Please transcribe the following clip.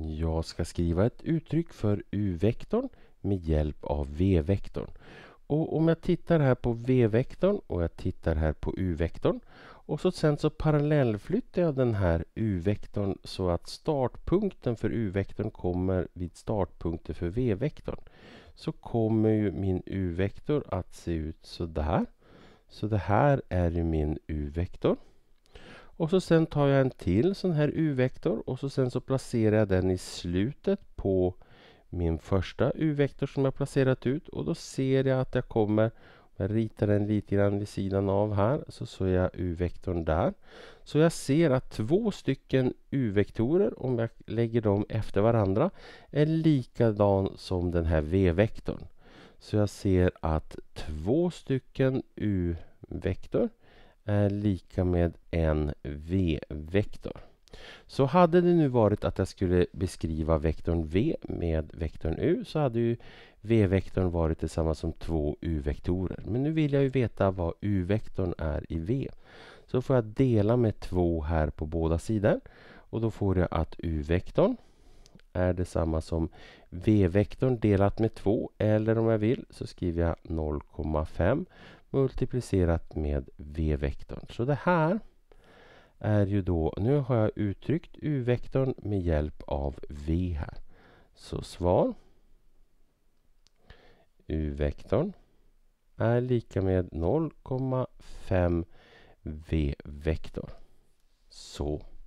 Jag ska skriva ett uttryck för u-vektorn med hjälp av v-vektorn. Och om jag tittar här på v-vektorn och jag tittar här på u-vektorn och så sen så parallellflyttar jag den här u-vektorn så att startpunkten för u-vektorn kommer vid startpunkten för v-vektorn. Så kommer ju min u-vektor att se ut så där. Så det här är ju min u-vektor. Och så sen tar jag en till sån här u-vektor och så sen så placerar jag den i slutet på min första u-vektor som jag placerat ut och då ser jag att jag kommer jag ritar den lite grann vid sidan av här så ser jag u-vektorn där. Så jag ser att två stycken u-vektorer, om jag lägger dem efter varandra, är likadan som den här v-vektorn. Så jag ser att två stycken u-vektor är lika med en v-vektor. Så hade det nu varit att jag skulle beskriva vektorn v med vektorn u så hade ju v-vektorn varit detsamma som två u-vektorer. Men nu vill jag ju veta vad u-vektorn är i v. Så får jag dela med två här på båda sidor och då får jag att u-vektorn är detsamma som v-vektorn delat med 2 eller om jag vill så skriver jag 0,5 multiplicerat med v-vektorn. Så det här är ju då, nu har jag uttryckt u-vektorn med hjälp av v här. Så svar u-vektorn är lika med 0,5 v-vektor. Så